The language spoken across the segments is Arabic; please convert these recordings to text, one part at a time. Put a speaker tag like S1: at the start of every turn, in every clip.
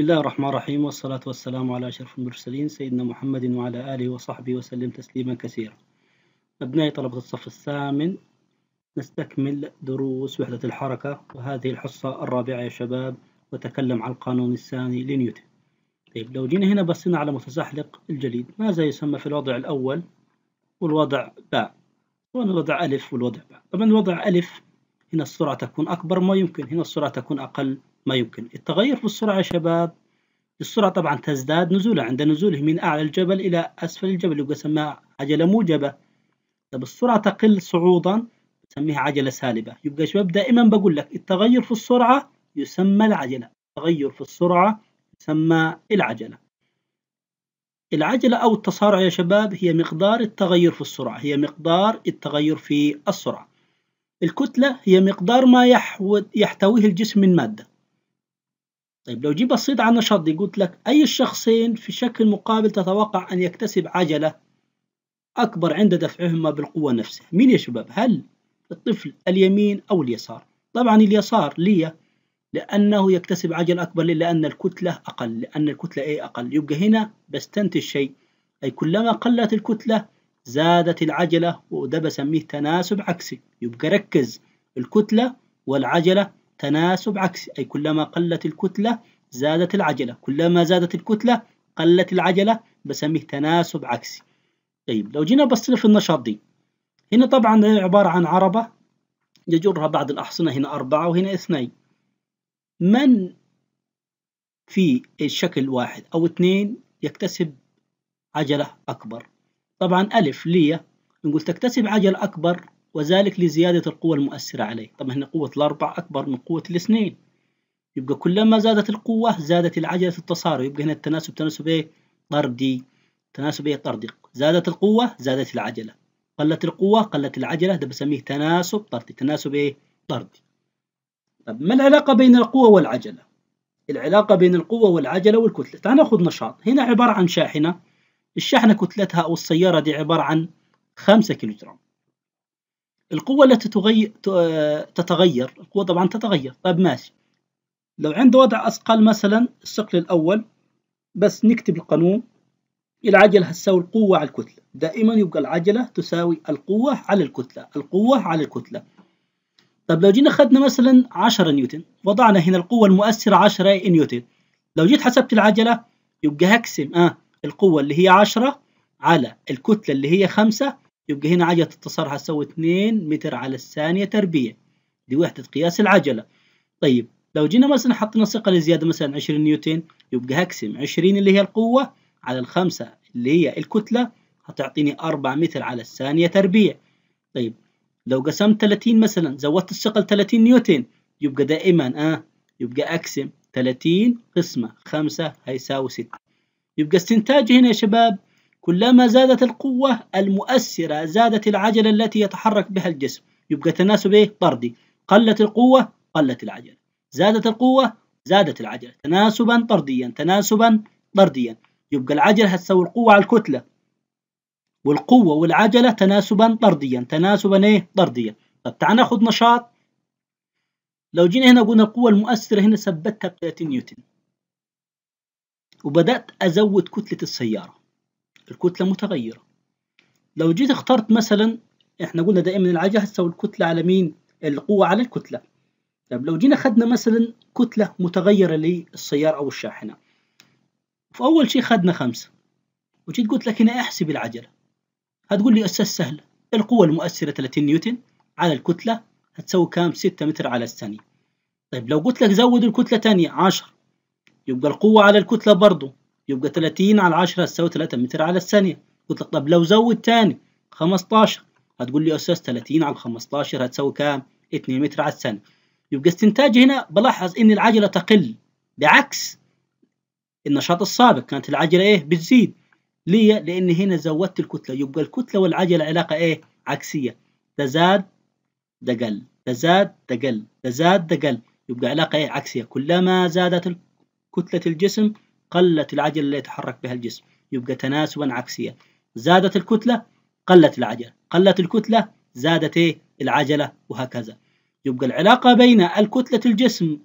S1: بسم الله الرحمن الرحيم والصلاة والسلام على أشرف المرسلين سيدنا محمد وعلى آله وصحبه وسلم تسليما كثيرا أبنائي طلبة الصف الثامن نستكمل دروس وحدة الحركة وهذه الحصة الرابعة يا شباب وتكلم عن القانون الثاني لنيوتن طيب لو جينا هنا بصينا على متزحلق الجليد ماذا يسمى في الوضع الأول والوضع باء هنا الوضع ألف والوضع باء طبعا الوضع ألف هنا السرعة تكون أكبر ما يمكن هنا السرعة تكون أقل ما يمكن التغير في السرعة يا شباب السرعة طبعا تزداد نزولا عند نزوله من أعلى الجبل إلى أسفل الجبل يبقى سماها عجلة موجبة طب السرعة تقل صعودا نسميها عجلة سالبة يبقى شباب دائما بقول لك التغير في السرعة يسمى العجلة التغير في السرعة يسمى العجلة العجلة أو التسارع يا شباب هي مقدار التغير في السرعة هي مقدار التغير في السرعة الكتلة هي مقدار ما يحتويه الجسم من مادة طيب لو جيب الصيد على النشاط دي قلت لك أي الشخصين في شكل مقابل تتوقع أن يكتسب عجلة أكبر عند دفعهما بالقوة نفسها مين يا شباب هل الطفل اليمين أو اليسار طبعا اليسار ليه لأنه يكتسب عجلة أكبر لأن الكتلة أقل لأن الكتلة إيه أقل يبقى هنا بستنتج شيء أي كلما قلت الكتلة زادت العجلة وده بسميه تناسب عكسي يبقى ركز الكتلة والعجلة تناسب عكسي أي كلما قلت الكتلة زادت العجلة كلما زادت الكتلة قلت العجلة بسميه تناسب عكسي طيب لو جينا بصينا النشاط دي هنا طبعا عبارة عن عربة يجرها بعض الأحصنة هنا أربعة وهنا اثنين من في الشكل واحد أو اثنين يكتسب عجلة أكبر طبعا ألف ليه نقول تكتسب عجلة أكبر وذلك لزيادة القوة المؤثرة عليه طبعا هنا قوة الأربعة أكبر من قوة الاثنين يبقى كلما زادت القوة زادت العجلة في التصارع يبقى هنا التناسب تناسب إيه طردي تناسب إيه طردي زادت القوة زادت العجلة قلت القوة قلت العجلة ده بسميه تناسب طردي تناسب إيه طردي طب ما العلاقة بين القوة والعجلة العلاقة بين القوة والعجلة والكتلة تعال ناخذ نشاط هنا عبارة عن شاحنة الشاحنة كتلتها أو السيارة دي عبارة عن 5 كيلوغرام القوة التي تغير تتغير القوة طبعا تتغير طيب ماشي لو عند وضع أثقال مثلا الثقل الأول بس نكتب القانون العجلة هتساوي القوة على الكتلة دائما يبقى العجلة تساوي القوة على الكتلة القوة على الكتلة طب لو جينا خدنا مثلا 10 نيوتن وضعنا هنا القوة المؤثرة 10 نيوتن لو جيت حسبت العجلة يبقى هقسم آه القوة اللي هي 10 على الكتلة اللي هي 5 يبقى هنا عجلة التصارع هتساوي 2 متر على الثانية تربيع دي وحدة قياس العجلة طيب لو جينا مثلا حطينا ثقة لزيادة مثلا 20 نيوتن يبقى هقسم 20 اللي هي القوة على الخمسة اللي هي الكتلة هتعطيني 4 متر على الثانية تربيع طيب لو قسمت 30 مثلا زودت الثقة ل 30 نيوتن يبقى دائما اه يبقى اقسم 30 قسمة 5 هيساوي 6 يبقى استنتاجي هنا يا شباب كلما زادت القوة المؤثرة زادت العجلة التي يتحرك بها الجسم يبقى تناسب إيه؟ طردي قلت القوة قلت العجلة زادت القوة زادت العجلة تناسبا طرديا تناسبا طرديا يبقى العجلة هتساوي القوة على الكتلة والقوة والعجلة تناسبا طرديا تناسبا إيه؟ طرديا طب تعال ناخد نشاط لو جينا هنا قلنا القوة المؤثرة هنا ثبتها ب 30 نيوتن وبدأت أزود كتلة السيارة الكتلة متغيرة لو جيت اخترت مثلا احنا قلنا دائما العجلة هتساوي الكتلة على مين القوة على الكتلة طب لو جينا خدنا مثلا كتلة متغيرة للسيارة أو الشاحنة في أول شيء خدنا خمسة وجيت قلت لك هنا احسب العجلة هتقول لي أساس سهل القوة المؤثرة 30 نيوتن على الكتلة هتساوي كام 6 متر على الثانية طيب لو قلت لك زود الكتلة تانية 10 يبقى القوة على الكتلة برضه يبقى 30 على 10 هتساوي 3 متر على الثانية قلت لك طب لو زود تاني 15 هتقول لي يا أستاذ 30 على 15 هتساوي كام؟ 2 متر على الثانية يبقى استنتاج هنا بلاحظ إن العجلة تقل بعكس النشاط السابق كانت العجلة إيه؟ بتزيد ليه؟ لأن هنا زودت الكتلة يبقى الكتلة والعجلة علاقة إيه؟ عكسية تزاد تقل تزاد تقل تزاد تقل يبقى علاقة إيه؟ عكسية كلما زادت كتلة الجسم قلت العجلة اللي يتحرك بها الجسم يبقى تناسبا عكسيا زادت الكتلة قلت العجلة قلت الكتلة زادت إيه؟ العجلة وهكذا يبقى العلاقة بين الكتلة الجسم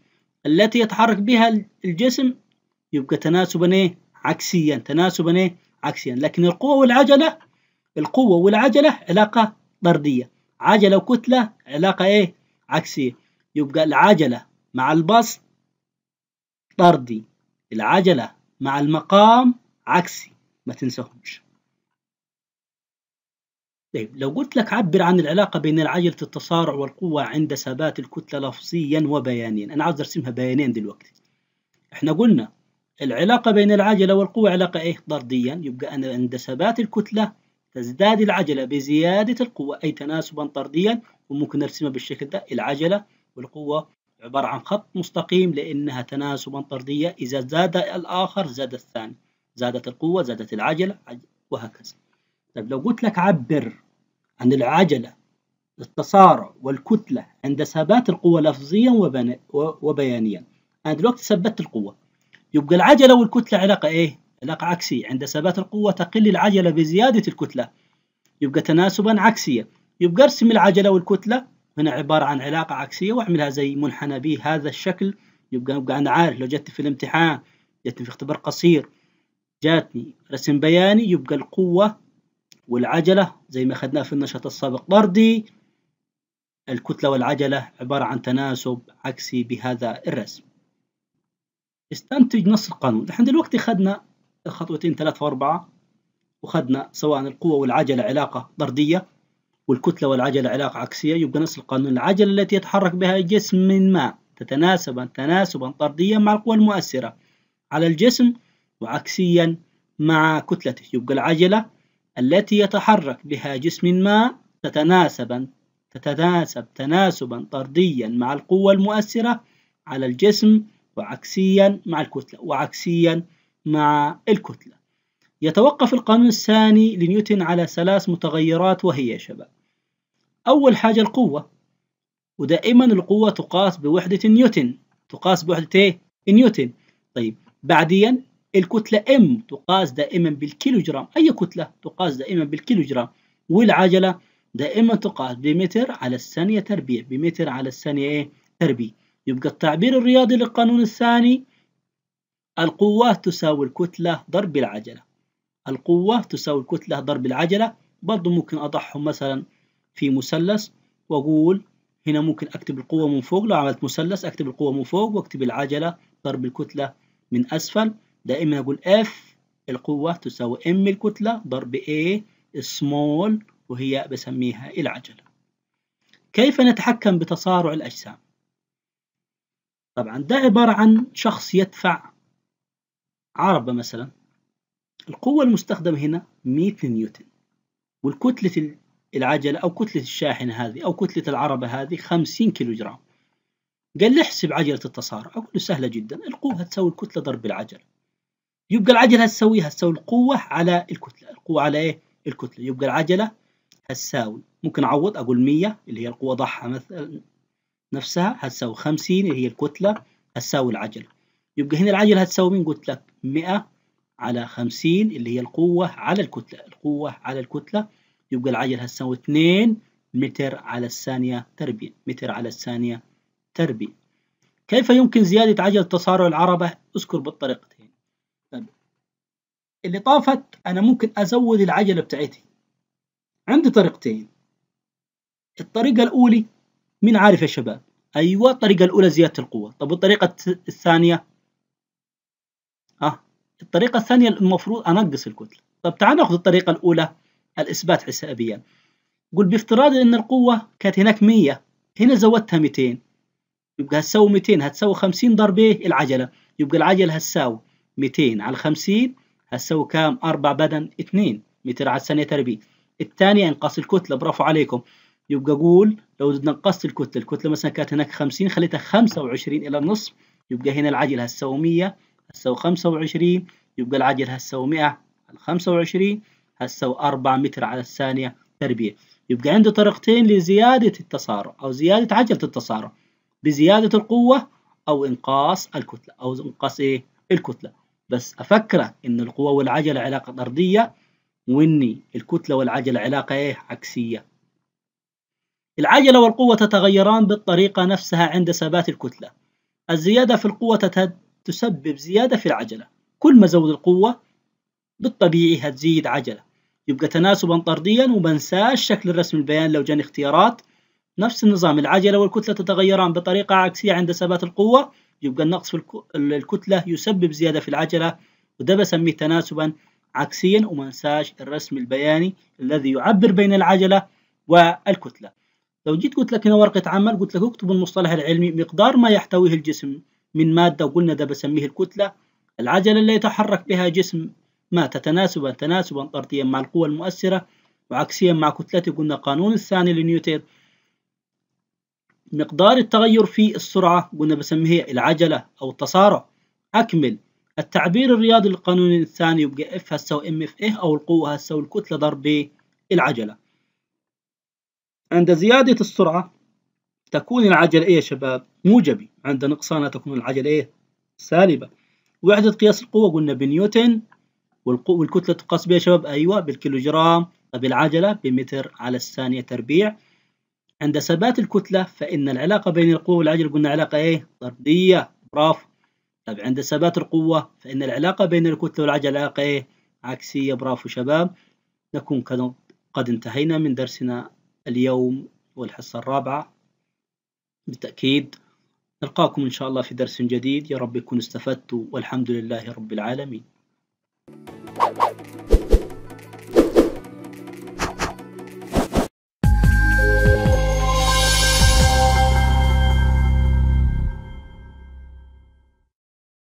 S1: التي يتحرك بها الجسم يبقى تناسبا إيه؟ عكسيا تناسبا إيه؟ عكسيا لكن القوة والعجلة القوة والعجلة علاقة طردية عجلة وكتلة علاقة إيه؟ عكسية يبقى العجلة مع البسط طردي العجلة مع المقام عكسي ما تنساهمش طيب لو قلت لك عبر عن العلاقة بين عجلة التصارع والقوة عند ثبات الكتلة لفظيا وبيانيا أنا عاوز أرسمها بيانين دلوقتي إحنا قلنا العلاقة بين العجلة والقوة علاقة إيه طرديا يبقى أنا عند ثبات الكتلة تزداد العجلة بزيادة القوة أي تناسبا طرديا وممكن نرسمها بالشكل ده العجلة والقوة عبارة عن خط مستقيم لأنها تناسبا طردية إذا زاد الآخر زاد الثاني زادت القوة زادت العجلة وهكذا طيب لو قلت لك عبر عن العجلة التسارع والكتلة عند ثبات القوة لفظيا وبيانيا أنا دلوقتي ثبتت القوة يبقى العجلة والكتلة علاقة إيه؟ علاقة عكسية عند ثبات القوة تقل العجلة بزيادة الكتلة يبقى تناسبا عكسية يبقى ارسم العجلة والكتلة هنا عبارة عن علاقة عكسية وأعملها زي منحنى بهذا الشكل يبقى يبقى أنا عارف لو جت في الامتحان جت في اختبار قصير جاتني رسم بياني يبقى القوة والعجلة زي ما أخذناه في النشاط السابق ضردي الكتلة والعجلة عبارة عن تناسب عكسي بهذا الرسم استنتج نص القانون نحن دلوقتي خدنا الخطوتين ثلاثة وأربعة وخدنا سواء القوة والعجلة علاقة طردية والكتلة والعجلة علاقة عكسية يبقى نفس القانون العجلة التي يتحرك بها جسم ما تتناسب تناسبا طرديا مع القوى المؤثرة على الجسم وعكسيا مع كتلته يبقى العجلة التي يتحرك بها جسم ما تتناسبا تتناسب تناسبا طرديا مع القوة المؤثرة على الجسم وعكسيا مع الكتلة وعكسيا مع الكتلة يتوقف القانون الثاني لنيوتن على ثلاث متغيرات وهي يا شباب أول حاجة القوة ودائما القوة تقاس بوحدة نيوتن تقاس بوحدة إيه؟ نيوتن طيب بعديا الكتلة M تقاس دائما بالكيلوجرام أي كتلة تقاس دائما بالكيلوجرام والعجلة دائما تقاس بمتر على الثانية تربيع بمتر على الثانية إيه؟ تربيع يبقى التعبير الرياضي للقانون الثاني القوة تساوي الكتلة ضرب العجلة القوة تساوي الكتلة ضرب العجلة برضو ممكن أضعهم مثلا في مثلث وأقول هنا ممكن أكتب القوة من فوق لو عملت مثلث أكتب القوة من فوق وأكتب العجلة ضرب الكتلة من أسفل دائما أقول F القوة تساوي M الكتلة ضرب A small وهي بسميها العجلة كيف نتحكم بتصارع الأجسام طبعا ده عبارة عن شخص يدفع عربة مثلا القوة المستخدمة هنا 100 نيوتن والكتلة العجلة أو كتلة الشاحنة هذه أو كتلة العربة هذه 50 كيلو جرام قال لي احسب عجلة التصارع أقول له سهلة جدا القوة هتساوي الكتلة ضرب العجلة يبقى العجلة هتساويها هتساوي القوة على الكتلة القوة على إيه؟ الكتلة يبقى العجلة هتساوي ممكن أعوض أقول 100 اللي هي القوة ضحى مثلا نفسها هتساوي 50 اللي هي الكتلة هتساوي العجلة يبقى هنا العجلة هتساوي مين قلت لك 100 على 50 اللي هي القوة على الكتلة القوة على الكتلة يبقى العجلة هتساوي 2 متر على الثانية تربيع متر على الثانية تربيع كيف يمكن زيادة عجلة تسارع العربة؟ اذكر بالطريقتين طيب اللي طافت أنا ممكن أزود العجلة بتاعتي عندي طريقتين الطريقة الأولى مين عارف يا شباب؟ أيوة الطريقة الأولى زيادة القوة طب والطريقة الثانية الطريقة الثانية المفروض أنقص الكتلة طب تعال ناخذ الطريقة الأولى الإثبات حسابيا قل بافتراض أن القوة كانت هناك 100 هنا زودتها 200 يبقى هتساوي 200 هتساوي 50 ضرب إيه العجلة يبقى العجلة هتساوي 200 على 50 هتساوي كام 4 بدن 2 متر على الثانية تربيع الثانية انقاص الكتلة برافو عليكم يبقى قول لو نقصت الكتلة الكتلة مثلا كانت هناك 50 خليتها 25 إلى النصف يبقى هنا العجلة هتساوي 100 هتساوي خمسة وعشرين يبقى العجل هتساوي مئة على خمسة وعشرين هتساوي أربعة متر على الثانية تربيع يبقى عندي طريقتين لزيادة التسارع أو زيادة عجلة التسارع بزيادة القوة أو إنقاص الكتلة أو إنقاص إيه؟ الكتلة بس أفكرك إن القوة والعجلة علاقة طردية وإني الكتلة والعجلة علاقة إيه؟ عكسية العجلة والقوة تتغيران بالطريقة نفسها عند ثبات الكتلة الزيادة في القوة تسبب زيادة في العجلة كل ما زود القوة بالطبيعي هتزيد عجلة يبقى تناسبا طرديا ومنساش شكل الرسم البيان لو جاني اختيارات نفس النظام العجلة والكتلة تتغيران بطريقة عكسية عند ثبات القوة يبقى النقص في الكتلة يسبب زيادة في العجلة وده بسميه تناسبا عكسيا ومنساش الرسم البياني الذي يعبر بين العجلة والكتلة لو جيت قلت لك هنا ورقة عمل قلت لك اكتب المصطلح العلمي مقدار ما يحتويه الجسم من مادة وقلنا ده بسميه الكتلة العجلة اللي يتحرك بها جسم ما تتناسبا تناسبا طرديا مع القوة المؤثرة وعكسيا مع كتلته قلنا قانون الثاني لنيوتن مقدار التغير في السرعة قلنا بسميه العجلة أو التسارع أكمل التعبير الرياضي للقانون الثاني يبقى F هتساوي ام اف ايه أو القوة هتساوي الكتلة ضرب العجلة عند زيادة السرعة تكون العجلة إيه يا شباب موجبي عند نقصانها تكون العجلة إيه سالبة وحدة قياس القوة قلنا بنيوتن والكتلة تقاس بها يا شباب أيوة بالكيلوجرام طب العجلة بمتر على الثانية تربيع عند ثبات الكتلة فإن العلاقة بين القوة والعجلة قلنا علاقة إيه طردية برافو طب عند ثبات القوة فإن العلاقة بين الكتلة والعجلة علاقة إيه عكسية برافو شباب نكون قد انتهينا من درسنا اليوم والحصة الرابعة بالتأكيد نلقاكم إن شاء الله في درس جديد يا رب يكون استفدتوا والحمد لله رب العالمين